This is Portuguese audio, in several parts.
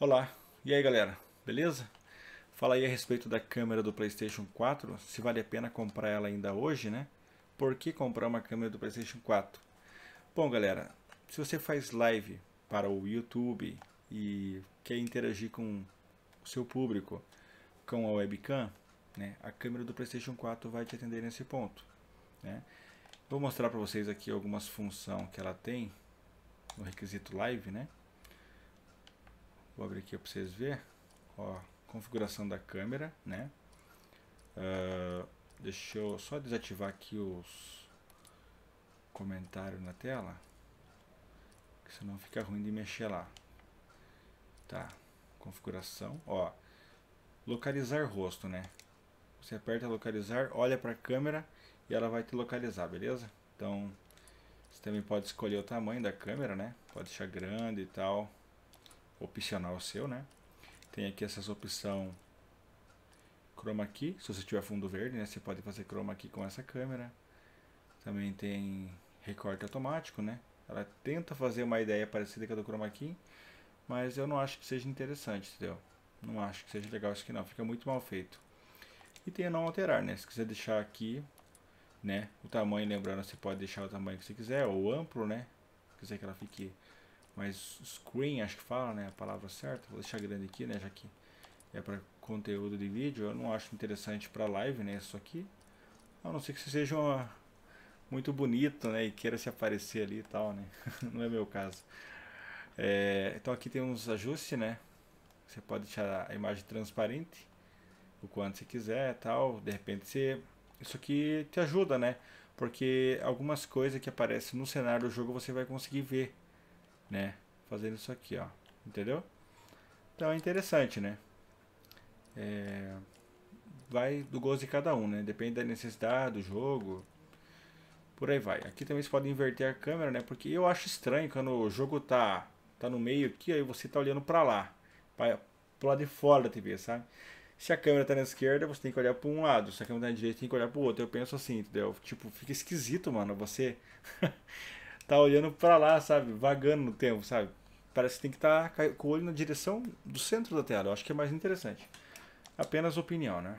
Olá, e aí galera, beleza? Fala aí a respeito da câmera do PlayStation 4, se vale a pena comprar ela ainda hoje, né? Por que comprar uma câmera do PlayStation 4? Bom galera, se você faz live para o YouTube e quer interagir com o seu público com a webcam, né, a câmera do PlayStation 4 vai te atender nesse ponto. Né? Vou mostrar para vocês aqui algumas funções que ela tem no requisito live, né? Vou abrir aqui para vocês verem. Ó, configuração da câmera, né? Uh, deixa eu só desativar aqui os comentários na tela. Que senão fica ruim de mexer lá. Tá. Configuração, ó. Localizar rosto, né? Você aperta localizar, olha para a câmera e ela vai te localizar, beleza? Então, você também pode escolher o tamanho da câmera, né? Pode deixar grande e tal opcional seu, né? Tem aqui essas opção chroma key, se você tiver fundo verde, né? Você pode fazer chroma key com essa câmera. Também tem recorte automático, né? Ela tenta fazer uma ideia parecida com a do chroma key, mas eu não acho que seja interessante, entendeu? Não acho que seja legal isso aqui não, fica muito mal feito. E tem a não alterar, né? Se quiser deixar aqui, né? O tamanho, lembrando, você pode deixar o tamanho que você quiser, ou amplo, né? Se quiser que ela fique mas screen, acho que fala, né? A palavra certa. Vou deixar grande aqui, né? Já que é para conteúdo de vídeo, eu não acho interessante para live, né? Isso aqui. A não ser que você seja uma, muito bonito, né? E queira se aparecer ali e tal, né? não é meu caso. É, então aqui tem uns ajustes, né? Você pode deixar a imagem transparente o quanto você quiser tal. De repente você... Isso aqui te ajuda, né? Porque algumas coisas que aparecem no cenário do jogo você vai conseguir ver né? Fazendo isso aqui, ó. Entendeu? Então é interessante, né? É... Vai do gosto de cada um, né? Depende da necessidade do jogo. Por aí vai. Aqui também você pode inverter a câmera, né? Porque eu acho estranho quando o jogo tá, tá no meio aqui, aí você tá olhando pra lá. Pra, pro lado de fora da TV, sabe? Se a câmera tá na esquerda, você tem que olhar para um lado. Se a câmera tá na direita, tem que olhar para o outro. Eu penso assim, entendeu? Tipo, fica esquisito, mano. Você tá olhando para lá, sabe? Vagando no tempo, sabe? Parece que tem que estar tá com o olho na direção do centro da tela. Eu acho que é mais interessante. Apenas opinião, né?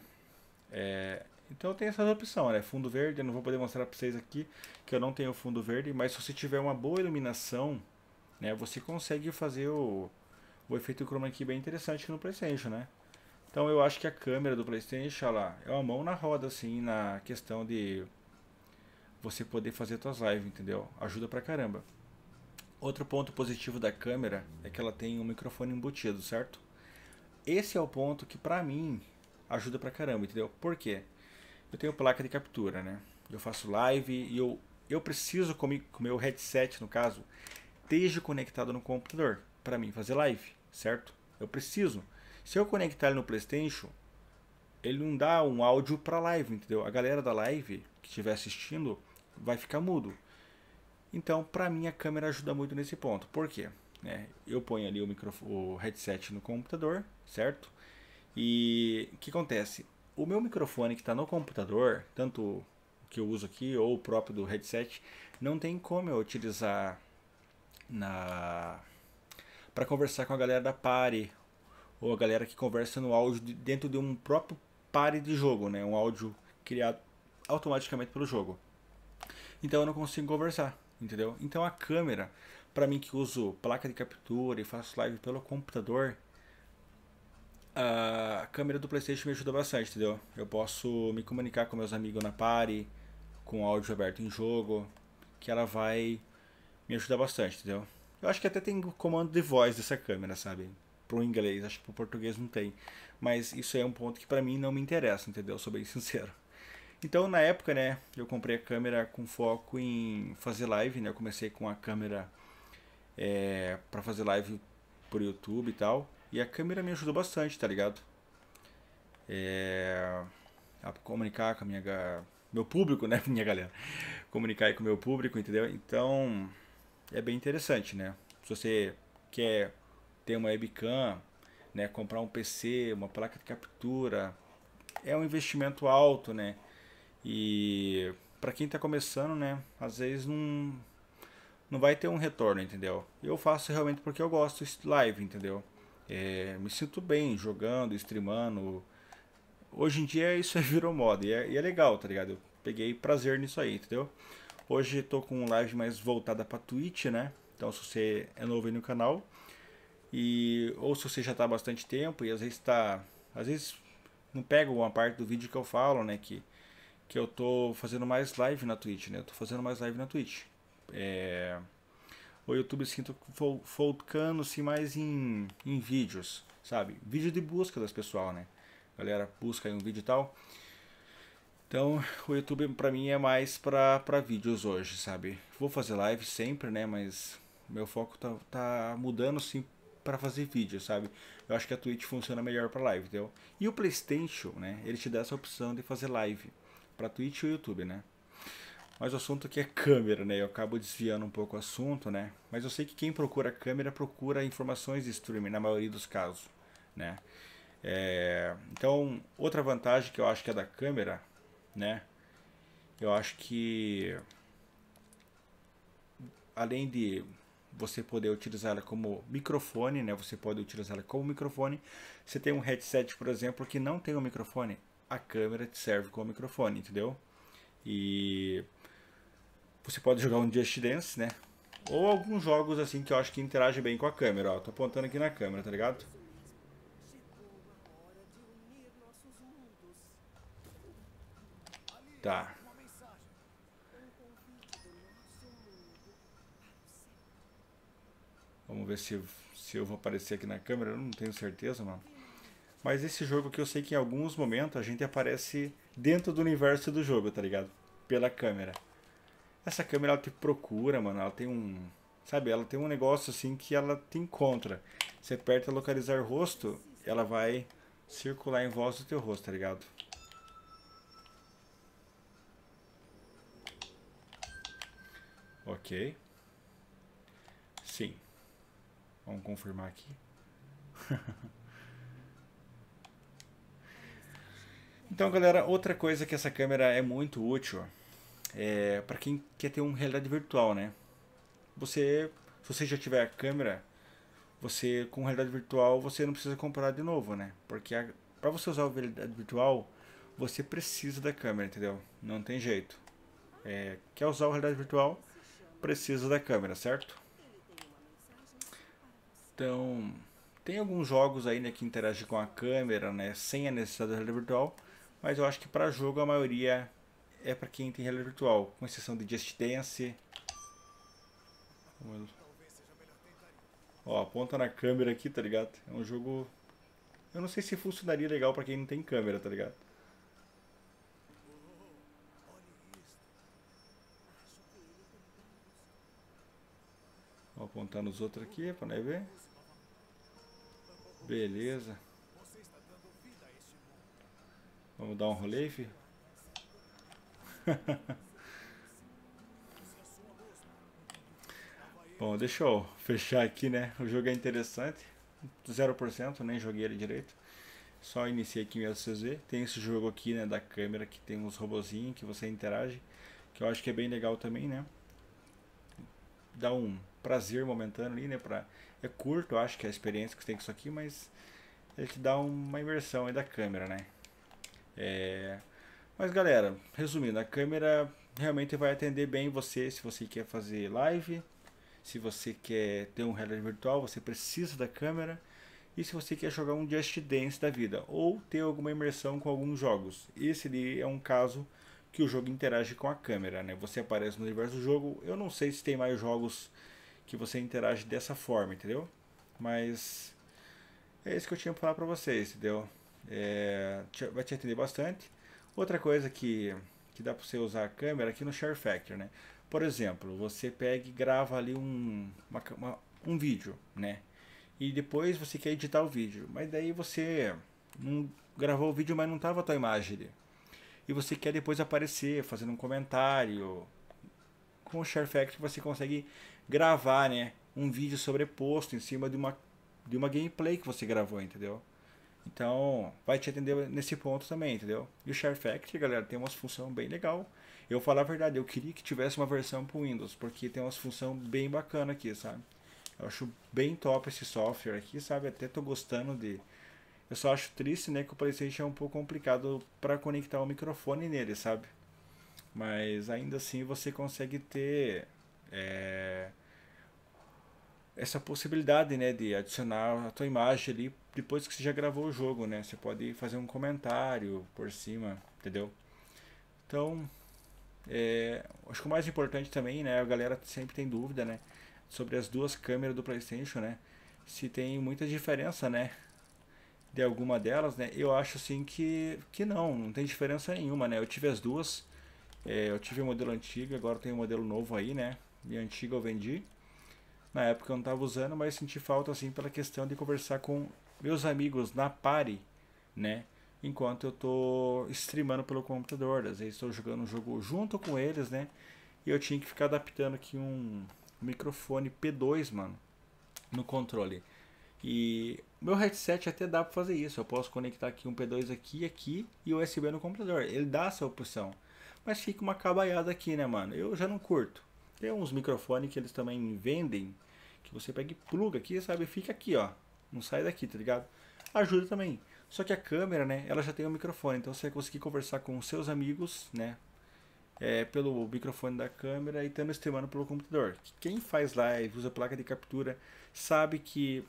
É, então tem essa opção, né? Fundo verde, eu não vou poder mostrar para vocês aqui que eu não tenho fundo verde, mas se você tiver uma boa iluminação, né, você consegue fazer o, o efeito chroma aqui bem interessante no PlayStation, né? Então eu acho que a câmera do PlayStation, olha lá, é uma mão na roda assim na questão de você poder fazer suas lives, entendeu? Ajuda pra caramba. Outro ponto positivo da câmera é que ela tem um microfone embutido, certo? Esse é o ponto que pra mim ajuda pra caramba, entendeu? Por quê? Eu tenho placa de captura, né? Eu faço live e eu, eu preciso com o meu headset, no caso, esteja conectado no computador para mim fazer live, certo? Eu preciso. Se eu conectar ele no PlayStation, ele não dá um áudio para live, entendeu? A galera da live que estiver assistindo vai ficar mudo. Então, para mim, a câmera ajuda muito nesse ponto. Por quê? É, eu ponho ali o, o headset no computador, certo? E o que acontece? O meu microfone que está no computador, tanto que eu uso aqui ou o próprio do headset, não tem como eu utilizar na para conversar com a galera da pare ou a galera que conversa no áudio dentro de um próprio pare de jogo, né? Um áudio criado automaticamente pelo jogo. Então eu não consigo conversar, entendeu? Então a câmera, para mim que uso placa de captura e faço live pelo computador, a câmera do PlayStation me ajuda bastante, entendeu? Eu posso me comunicar com meus amigos na party, com áudio aberto em jogo, que ela vai me ajudar bastante, entendeu? Eu acho que até tem comando de voz dessa câmera, sabe? Pro inglês, acho que pro português não tem. Mas isso é um ponto que para mim não me interessa, entendeu? Sou bem sincero. Então, na época, né, eu comprei a câmera com foco em fazer live, né? Eu comecei com a câmera é, para fazer live por YouTube e tal. E a câmera me ajudou bastante, tá ligado? É, a comunicar com a minha meu público, né, minha galera. Comunicar aí com o meu público, entendeu? Então, é bem interessante, né? Se você quer ter uma webcam, né, comprar um PC, uma placa de captura, é um investimento alto, né? E para quem está começando, né, às vezes não não vai ter um retorno, entendeu? Eu faço realmente porque eu gosto de live, entendeu? É, me sinto bem jogando, streamando. Hoje em dia isso é virou moda e é, e é legal, tá ligado? Eu peguei prazer nisso aí, entendeu? Hoje estou com live mais voltada para Twitch, né? Então se você é novo aí no canal e ou se você já está há bastante tempo e às vezes está, às vezes não pega uma parte do vídeo que eu falo, né, que que eu tô fazendo mais live na Twitch, né? Eu tô fazendo mais live na Twitch. É... O YouTube sinto focando-se assim, mais em, em vídeos, sabe? Vídeo de busca das pessoal, né? Galera, busca aí um vídeo e tal. Então, o YouTube pra mim é mais pra, pra vídeos hoje, sabe? Vou fazer live sempre, né? Mas meu foco tá, tá mudando sim para fazer vídeo, sabe? Eu acho que a Twitch funciona melhor para live, entendeu? E o PlayStation, né? Ele te dá essa opção de fazer live para Twitch e YouTube, né? Mas o assunto aqui é câmera, né? Eu acabo desviando um pouco o assunto, né? Mas eu sei que quem procura câmera procura informações de streaming, na maioria dos casos, né? É... Então, outra vantagem que eu acho que é da câmera, né? Eu acho que além de você poder utilizar ela como microfone, né? Você pode utilizar ela como microfone. Você tem um headset, por exemplo, que não tem um microfone a câmera te serve como microfone, entendeu? E você pode jogar um Just Dance, né? Ou alguns jogos assim que eu acho que interagem bem com a câmera, ó. Tô apontando aqui na câmera, tá ligado? Tá. Vamos ver se, se eu vou aparecer aqui na câmera. Eu não tenho certeza, mano. Mas esse jogo que eu sei que em alguns momentos a gente aparece dentro do universo do jogo, tá ligado? Pela câmera. Essa câmera ela te procura, mano. Ela tem um. Sabe, ela tem um negócio assim que ela te encontra. Você aperta localizar rosto, ela vai circular em volta do teu rosto, tá ligado? Ok. Sim. Vamos confirmar aqui. Então, galera, outra coisa que essa câmera é muito útil é para quem quer ter um realidade virtual, né? Você, se você já tiver a câmera, você com realidade virtual você não precisa comprar de novo, né? Porque para você usar a realidade virtual você precisa da câmera, entendeu? Não tem jeito. É, quer usar a realidade virtual precisa da câmera, certo? Então tem alguns jogos aí né, que interagem com a câmera, né? Sem a necessidade da realidade virtual mas eu acho que para jogo a maioria é para quem tem realidade virtual, com exceção de Just Dance. Ó, aponta na câmera aqui, tá ligado? É um jogo... Eu não sei se funcionaria legal para quem não tem câmera, tá ligado? Vou apontar nos outros aqui pra não ver. Beleza. Vamos dar um rolê, filho? Bom, deixa eu fechar aqui, né? O jogo é interessante. 0%, nem joguei ele direito. Só iniciei aqui mesmo CZ. Tem esse jogo aqui, né, da câmera, que tem uns robozinhos que você interage. Que eu acho que é bem legal também, né? Dá um prazer momentâneo ali, né? Pra... É curto, eu acho que é a experiência que você tem com isso aqui, mas ele te dá uma imersão aí da câmera, né? É... Mas galera, resumindo, a câmera realmente vai atender bem você se você quer fazer live, se você quer ter um reality virtual, você precisa da câmera. E se você quer jogar um Just Dance da vida ou ter alguma imersão com alguns jogos, esse é um caso que o jogo interage com a câmera, né? Você aparece no universo do jogo. Eu não sei se tem mais jogos que você interage dessa forma, entendeu? Mas é isso que eu tinha para falar para vocês, entendeu? É, vai te atender bastante. Outra coisa que, que dá para você usar a câmera aqui no Share Factor, né? Por exemplo, você pega e grava ali um, uma, uma, um vídeo, né? E depois você quer editar o vídeo, mas daí você não gravou o vídeo, mas não tava a tua imagem ali. E você quer depois aparecer, fazendo um comentário. Com o Share Factor você consegue gravar, né? Um vídeo sobreposto em cima de uma, de uma gameplay que você gravou, entendeu? Então, vai te atender nesse ponto também, entendeu? E o Share galera, tem umas funções bem legal. Eu falar a verdade, eu queria que tivesse uma versão para Windows, porque tem umas funções bem bacana aqui, sabe? Eu acho bem top esse software aqui, sabe? Até tô gostando de. Eu só acho triste, né, que o PlayStation é um pouco complicado para conectar o microfone nele, sabe? Mas ainda assim você consegue ter é, essa possibilidade, né, de adicionar a tua imagem ali depois que você já gravou o jogo, né? Você pode fazer um comentário por cima, entendeu? Então, é, acho que o mais importante também, né, a galera sempre tem dúvida, né, sobre as duas câmeras do PlayStation, né? Se tem muita diferença, né? De alguma delas, né? Eu acho assim que que não, não tem diferença nenhuma, né? Eu tive as duas, é, eu tive o modelo antigo, agora tem o modelo novo aí, né? E antigo eu vendi. Na época eu não estava usando, mas senti falta assim pela questão de conversar com meus amigos na pare, né? Enquanto eu tô streamando pelo computador, às vezes estou jogando um jogo junto com eles, né? E eu tinha que ficar adaptando aqui um microfone P2, mano, no controle. E meu headset até dá para fazer isso. Eu posso conectar aqui um P2 aqui, aqui e USB no computador. Ele dá essa opção. Mas fica uma cabaiada aqui, né, mano? Eu já não curto. Tem uns microfones que eles também vendem, que você pega e pluga aqui, sabe? Fica aqui, ó. Não sai daqui, tá ligado? Ajuda também. Só que a câmera, né? Ela já tem um microfone, então você vai conseguir conversar com os seus amigos, né? É, pelo microfone da câmera e também streamando pelo computador. Quem faz live, usa placa de captura, sabe que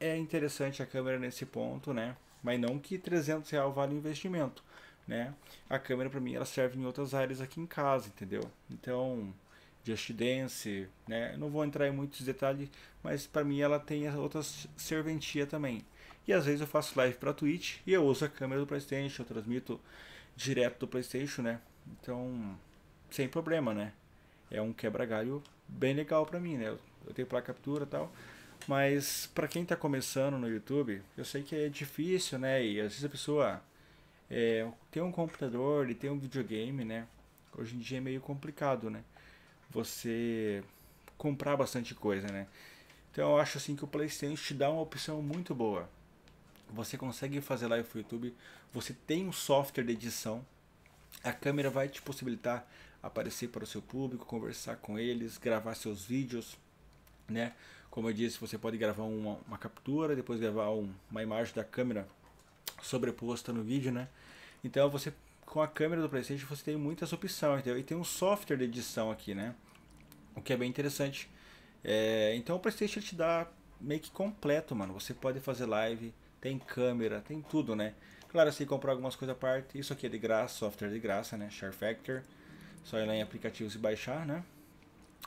é interessante a câmera nesse ponto, né? Mas não que 300 reais vale o investimento, né? A câmera para mim ela serve em outras áreas aqui em casa, entendeu? Então Just Dance, né? Não vou entrar em muitos detalhes, mas para mim ela tem outras serventia também. E às vezes eu faço live para Twitch e eu uso a câmera do PlayStation, eu transmito direto do PlayStation, né? Então, sem problema, né? É um quebra-galho bem legal para mim, né? Eu, tenho placa captura e tal, mas para quem está começando no YouTube, eu sei que é difícil, né? E às vezes a pessoa é, tem um computador e tem um videogame, né? Hoje em dia é meio complicado, né? você comprar bastante coisa, né? Então eu acho assim que o PlayStation te dá uma opção muito boa. Você consegue fazer live pro YouTube, você tem um software de edição, a câmera vai te possibilitar aparecer para o seu público, conversar com eles, gravar seus vídeos, né? Como eu disse, você pode gravar uma, uma captura, depois gravar um, uma imagem da câmera sobreposta no vídeo, né? Então você com a câmera do PlayStation você tem muitas opções, entendeu? E tem um software de edição aqui, né? O que é bem interessante. É, então o PlayStation te dá meio que completo, mano. Você pode fazer live, tem câmera, tem tudo, né? Claro, se assim, comprar algumas coisas à parte, isso aqui é de graça, software de graça, né? Share Factor, só ir lá em aplicativos e baixar, né?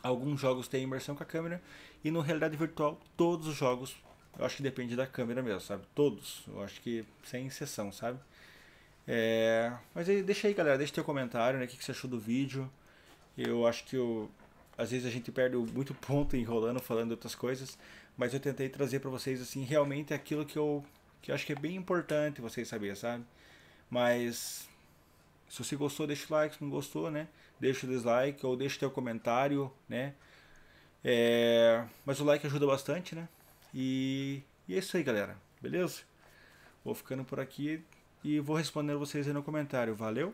Alguns jogos têm imersão com a câmera e no realidade virtual todos os jogos, eu acho que depende da câmera mesmo, sabe? Todos, eu acho que sem exceção, sabe? É, mas aí, deixa aí, galera, deixa teu comentário, né? O que, que você achou do vídeo. Eu acho que eu, às vezes a gente perde muito ponto enrolando, falando outras coisas, mas eu tentei trazer para vocês, assim, realmente aquilo que eu, que eu acho que é bem importante vocês saberem, sabe? Mas se você gostou, deixa o like, se não gostou, né? Deixa o dislike ou deixa o teu comentário, né? É, mas o like ajuda bastante, né? E, e é isso aí, galera. Beleza? Vou ficando por aqui e vou responder vocês aí no comentário. Valeu!